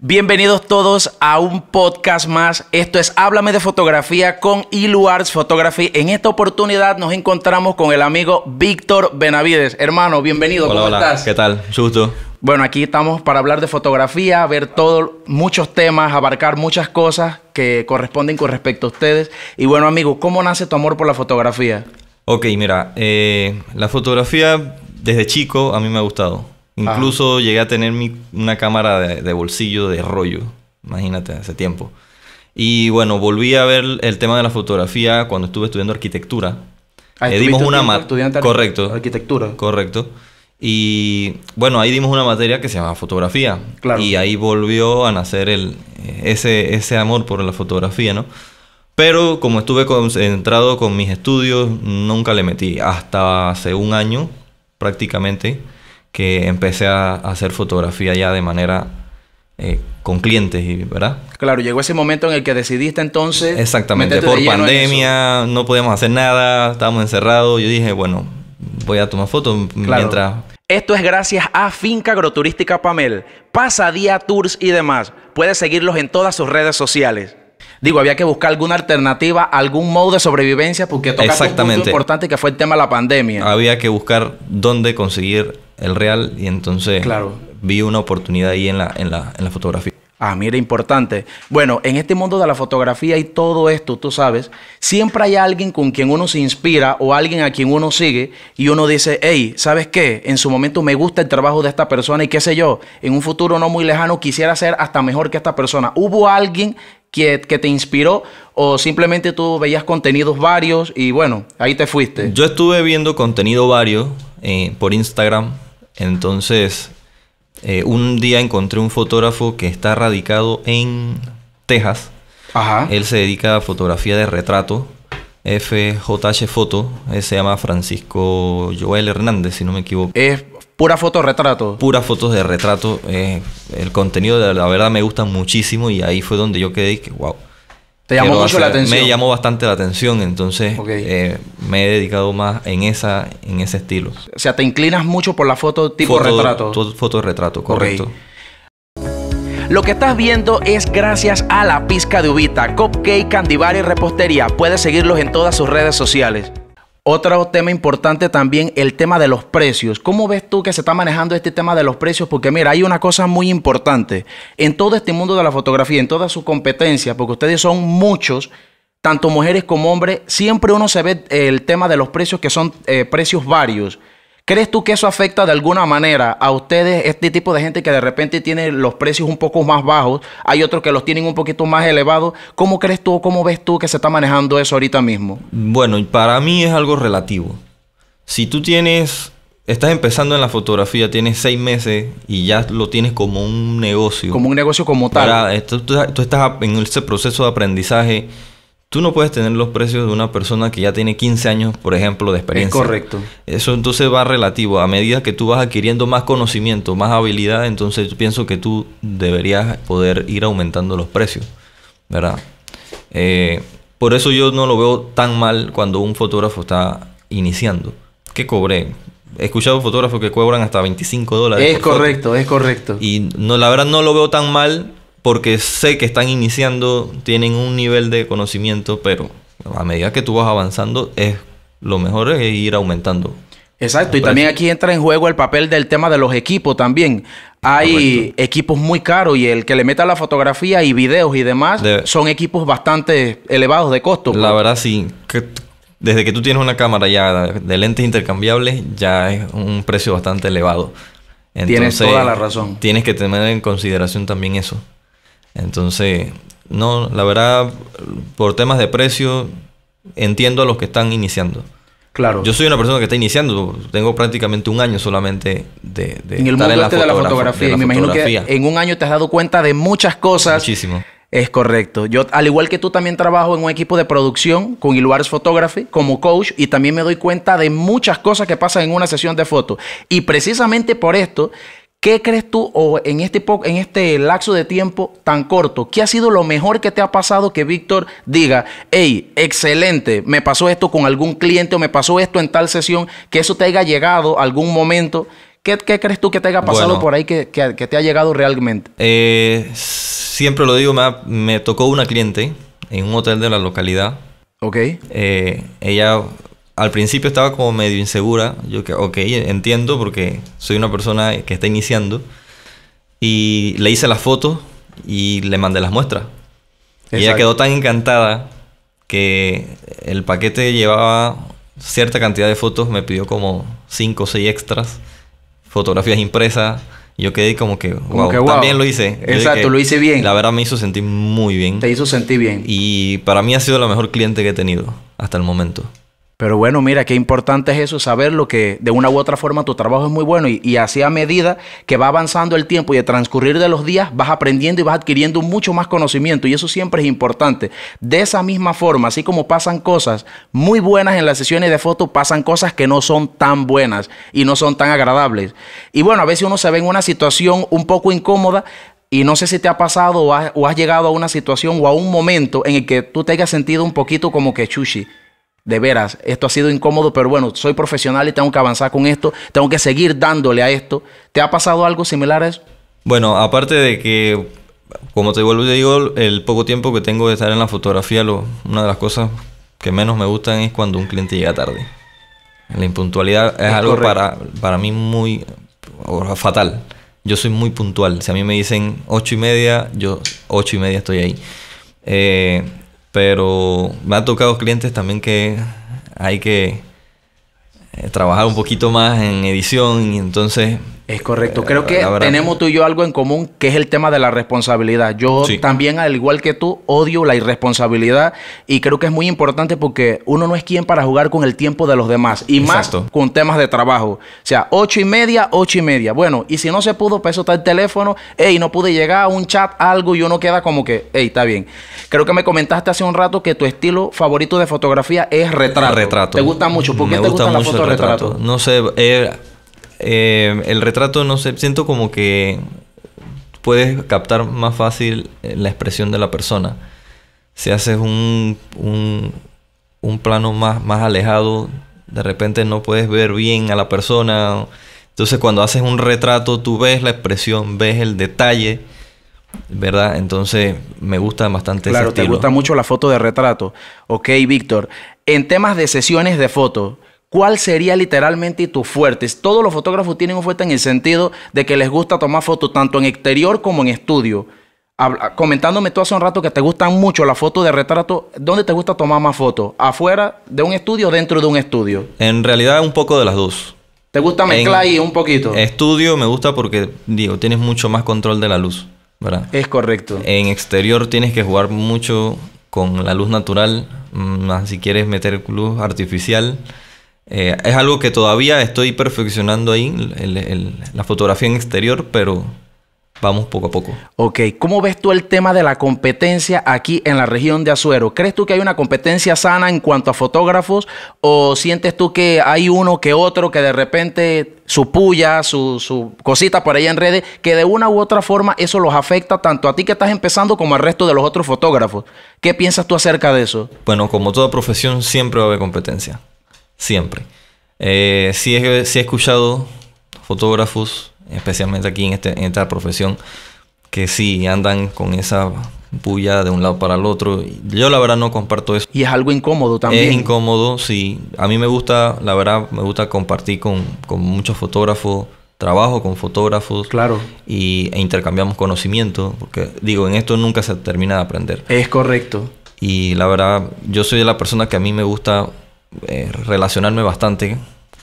Bienvenidos todos a un podcast más. Esto es Háblame de fotografía con Iluarts Photography. En esta oportunidad nos encontramos con el amigo Víctor Benavides. Hermano, bienvenido. ¿Cómo estás? ¿Qué tal? Susto. Bueno, aquí estamos para hablar de fotografía, ver todos muchos temas, abarcar muchas cosas que corresponden con respecto a ustedes. Y bueno, amigo, ¿cómo nace tu amor por la fotografía? Ok, mira, eh, la fotografía desde chico a mí me ha gustado. Incluso llegué a tener mi, una cámara de, bolsillo de rollo, imagínate, hace tiempo. Y bueno, volví a ver el tema de la fotografía cuando estuve estudiando arquitectura. ahí dimos una Correcto. Arquitectura. Correcto. Y bueno, ahí dimos una materia que se llama fotografía. Claro. Y ahí volvió a nacer el, eh, ese, ese amor por la fotografía, ¿no? Pero como estuve concentrado con mis estudios, nunca le metí. Hasta hace un año prácticamente que empecé a, hacer fotografía ya de manera eh, con clientes, y, ¿verdad? Claro, llegó ese momento en el que decidiste entonces. Exactamente, por pandemia, no podíamos hacer nada, estábamos encerrados. Yo dije, bueno, voy a tomar fotos mientras. Esto es gracias a Finca Agroturística Pamel, Pasadía Tours y demás. Puedes seguirlos en todas sus redes sociales. Digo, había que buscar alguna alternativa, algún modo de sobrevivencia, porque tocaste un punto importante que fue el tema de la pandemia. Había que buscar dónde conseguir el real y entonces vi una oportunidad ahí en la, en la, en la fotografía. Ah, mira, importante. Bueno, en este mundo de la fotografía y todo esto, tú sabes, siempre hay alguien con quien uno se inspira o alguien a quien uno sigue y uno dice, hey, ¿sabes qué? En su momento me gusta el trabajo de esta persona y qué sé yo, en un futuro no muy lejano quisiera ser hasta mejor que esta persona. Hubo alguien que, te inspiró o simplemente tú veías contenidos varios y bueno, ahí te fuiste? Yo estuve viendo contenido varios eh, por Instagram, entonces eh, un día encontré un fotógrafo que está radicado en Texas. Ajá. Él se dedica a fotografía de retrato, FJH Foto, se llama Francisco Joel Hernández, si no me equivoco. Es Pura foto retrato. Pura fotos de retrato. Eh, el contenido, la verdad, me gusta muchísimo y ahí fue donde yo quedé y que, wow. Te llamó mucho la atención. Me llamó bastante la atención, entonces eh, me he dedicado más en esa en ese estilo. O sea, te inclinas mucho por la foto tipo retrato retrato. Foto retrato, correcto. Lo que estás viendo es gracias a la pizca de Ubita, Cupcake, Candibar y Repostería. Puedes seguirlos en todas sus redes sociales. Otro tema importante también, el tema de los precios. ¿Cómo ves tú que se está manejando este tema de los precios? Porque mira, hay una cosa muy importante. En todo este mundo de la fotografía, en todas sus competencias, porque ustedes son muchos, tanto mujeres como hombres, siempre uno se ve el tema de los precios que son eh, precios varios. ¿Crees tú que eso afecta de alguna manera a ustedes, este tipo de gente que de repente tiene los precios un poco más bajos, hay otros que los tienen un poquito más elevados? ¿Cómo crees tú, cómo ves tú que se está manejando eso ahorita mismo? Bueno, para mí es algo relativo. Si tú tienes, estás empezando en la fotografía, tienes seis meses y ya lo tienes como un negocio. Como un negocio como tal. tú, tú estás en ese proceso de aprendizaje Tú no puedes tener los precios de una persona que ya tiene 15 años, por ejemplo, de experiencia. Es correcto. Eso entonces va relativo. A medida que tú vas adquiriendo más conocimiento, más habilidad, entonces yo pienso que tú deberías poder ir aumentando los precios, ¿verdad? Eh, por eso yo no lo veo tan mal cuando un fotógrafo está iniciando. ¿Qué cobré? he escuchado fotógrafos que cobran hasta 25 dólares. Es correcto, es correcto. Y no, la verdad no lo veo tan mal porque sé que están iniciando, tienen un nivel de conocimiento, pero a medida que tú vas avanzando, es lo mejor es ir aumentando. Exacto, y también aquí entra en juego el papel del tema de los equipos también. Hay equipos muy caros y el que le meta la fotografía y videos y demás son equipos bastante elevados de costo. Pues. La verdad sí, que desde que tú tienes una cámara ya de lentes intercambiables ya es un precio bastante elevado. Entonces, tienes toda la razón. Tienes que tener en consideración también eso. Entonces, no, la verdad, por temas de precio, entiendo a los que están iniciando. Claro. Yo soy una persona que está iniciando, tengo prácticamente un año solamente de, de estar en la, este fotografía. me imagino que en un año te has dado cuenta de muchas cosas. Muchísimo. Es correcto. Yo, al igual que tú, también trabajo en un equipo de producción con Iluares Photography como coach y también me doy cuenta de muchas cosas que pasan en una sesión de fotos. Y precisamente por esto ¿Qué crees tú o en este, en este lapso de tiempo tan corto? ¿Qué ha sido lo mejor que te ha pasado que Víctor diga, hey, excelente, me pasó esto con algún cliente o me pasó esto en tal sesión, que eso te haya llegado algún momento? ¿Qué, crees tú que te haya pasado por ahí que, te haya llegado realmente? Eh, siempre lo digo, me, me, tocó una cliente en un hotel de la localidad. Ok. Eh, ella al principio estaba como medio insegura. Yo que, ok, entiendo porque soy una persona que está iniciando. Y le hice las fotos y le mandé las muestras. Y ella quedó tan encantada que el paquete llevaba cierta cantidad de fotos. Me pidió como 5 o 6 extras, fotografías impresas. Yo quedé como que, wow, también lo hice. Exacto, lo hice bien. La verdad me hizo sentir muy bien. Te hizo sentir bien. Y para mí ha sido la mejor cliente que he tenido hasta el momento. Pero bueno, mira, qué importante es eso, saber lo que de una u otra forma tu trabajo es muy bueno y, así a medida que va avanzando el tiempo y el transcurrir de los días vas aprendiendo y vas adquiriendo mucho más conocimiento y eso siempre es importante. De esa misma forma, así como pasan cosas muy buenas en las sesiones de fotos, pasan cosas que no son tan buenas y no son tan agradables. Y bueno, a veces uno se ve en una situación un poco incómoda, y no sé si te ha pasado o has, o has, llegado a una situación o a un momento en el que tú te hayas sentido un poquito como que chushi de veras, esto ha sido incómodo, pero bueno, soy profesional y tengo que avanzar con esto, tengo que seguir dándole a esto. ¿Te ha pasado algo similar a eso? Bueno, aparte de que, como te vuelvo y digo, el poco tiempo que tengo de estar en la fotografía, una de las cosas que menos me gustan es cuando un cliente llega tarde. La impuntualidad es, algo para, mí muy fatal. Yo soy muy puntual. Si a mí me dicen ocho y media, yo ocho y media estoy ahí. Eh, pero me ha tocado clientes también que hay que eh, trabajar un poquito más en edición y entonces es correcto. Eh, creo que tenemos tú y yo algo en común, que es el tema de la responsabilidad. Yo también, al igual que tú, odio la irresponsabilidad y creo que es muy importante porque uno no es quien para jugar con el tiempo de los demás y más con temas de trabajo. O sea, ocho y media, ocho y media. Bueno, y si no se pudo, pues está el teléfono. Ey, no pude llegar a un chat, algo y uno queda como que, ey, está bien. Creo que me comentaste hace un rato que tu estilo favorito de fotografía es retrato. retrato. Te gusta mucho. ¿Por qué te gusta, mucho la retrato? No sé. Eh, eh, el retrato, no sé, siento como que puedes captar más fácil eh, la expresión de la persona. Si haces un, un, plano más, más alejado, de repente no puedes ver bien a la persona. Entonces cuando haces un retrato, tú ves la expresión, ves el detalle. ¿Verdad? Entonces me gusta bastante. Claro, te gusta mucho la foto de retrato. Ok, Víctor. En temas de sesiones de foto, ¿Cuál sería literalmente tu fuerte? Todos los fotógrafos tienen un fuerte en el sentido de que les gusta tomar fotos tanto en exterior como en estudio. comentándome tú hace un rato que te gustan mucho las fotos de retrato, ¿dónde te gusta tomar más fotos? ¿Afuera de un estudio o dentro de un estudio? En realidad un poco de las dos. ¿Te gusta mezclar ahí un poquito? Estudio me gusta porque, digo, tienes mucho más control de la luz, ¿verdad? Es correcto. En exterior tienes que jugar mucho con la luz natural, mm, más si quieres meter luz artificial. Eh, es algo que todavía estoy perfeccionando ahí, la fotografía en exterior, pero vamos poco a poco. Ok, ¿cómo ves tú el tema de la competencia aquí en la región de Azuero? ¿Crees tú que hay una competencia sana en cuanto a fotógrafos o sientes tú que hay uno que otro que de repente su puya, su, su cosita por ahí en redes, que de una u otra forma eso los afecta tanto a ti que estás empezando como al resto de los otros fotógrafos? ¿Qué piensas tú acerca de eso? Bueno, como toda profesión siempre va a haber competencia siempre. Si eh, sí, he, he escuchado fotógrafos, especialmente aquí en, este, esta profesión, que sí andan con esa bulla de un lado para el otro. Yo la verdad no comparto eso. Y es algo incómodo también. Es incómodo, sí. A mí me gusta, la verdad, me gusta compartir con, muchos fotógrafos, trabajo con fotógrafos. Claro. Y, e intercambiamos conocimiento, porque digo, en esto nunca se termina de aprender. Es correcto. Y la verdad, yo soy la persona que a mí me gusta eh, relacionarme bastante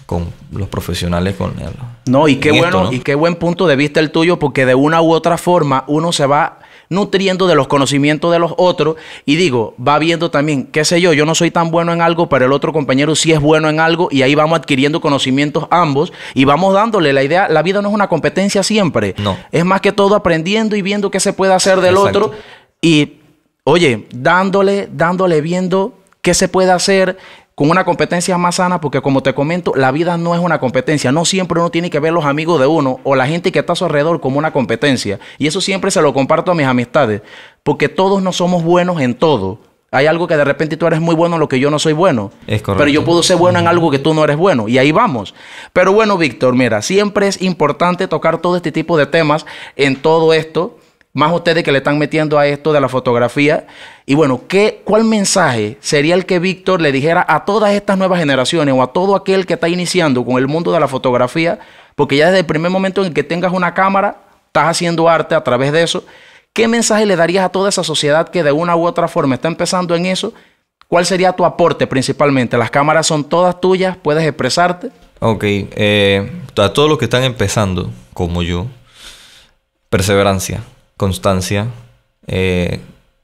con los profesionales con el, No, y qué bueno, y qué buen punto de vista el tuyo, porque de una u otra forma uno se va nutriendo de los conocimientos de los otros y digo, va viendo también, qué sé yo, yo no soy tan bueno en algo, pero el otro compañero sí es bueno en algo y ahí vamos adquiriendo conocimientos ambos y vamos dándole la idea, la vida no es una competencia siempre, no. es más que todo aprendiendo y viendo qué se puede hacer del otro y, oye, dándole, dándole, viendo qué se puede hacer, con una competencia más sana, porque como te comento, la vida no es una competencia. No siempre uno tiene que ver los amigos de uno o la gente que está a su alrededor como una competencia. Y eso siempre se lo comparto a mis amistades, porque todos no somos buenos en todo. Hay algo que de repente tú eres muy bueno en lo que yo no soy bueno. Es Pero yo puedo ser bueno en algo que tú no eres bueno. Y ahí vamos. Pero bueno, Víctor, mira, siempre es importante tocar todo este tipo de temas en todo esto más ustedes que le están metiendo a esto de la fotografía. Y bueno, ¿qué, ¿cuál mensaje sería el que Víctor le dijera a todas estas nuevas generaciones o a todo aquel que está iniciando con el mundo de la fotografía? Porque ya desde el primer momento en que tengas una cámara, estás haciendo arte a través de eso. ¿Qué mensaje le darías a toda esa sociedad que de una u otra forma está empezando en eso? ¿Cuál sería tu aporte principalmente? Las cámaras son todas tuyas, puedes expresarte. Ok, eh, a todos los que están empezando, como yo, perseverancia constancia. Eh,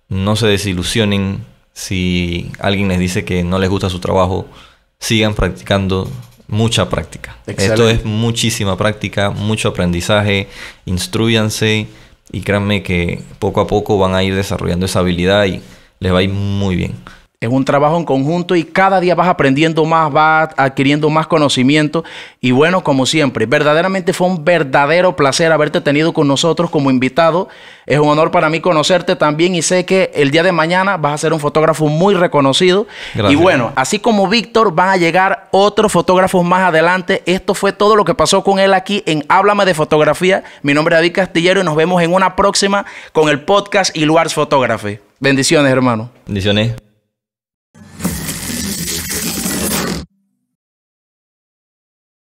no se desilusionen si alguien les dice que no les gusta su trabajo. Sigan practicando mucha práctica. Esto es muchísima práctica, mucho aprendizaje. Instruyanse y créanme que poco a poco van a ir desarrollando esa habilidad y les va a ir muy bien. Es un trabajo en conjunto y cada día vas aprendiendo más, vas adquiriendo más conocimiento. Y bueno, como siempre, verdaderamente fue un verdadero placer haberte tenido con nosotros como invitado. Es un honor para mí conocerte también y sé que el día de mañana vas a ser un fotógrafo muy reconocido. Y bueno, así como Víctor, van a llegar otros fotógrafos más adelante. Esto fue todo lo que pasó con él aquí en Háblame de Fotografía. Mi nombre es David Castillero y nos vemos en una próxima con el podcast Iluars Photography. Bendiciones, hermano. Bendiciones.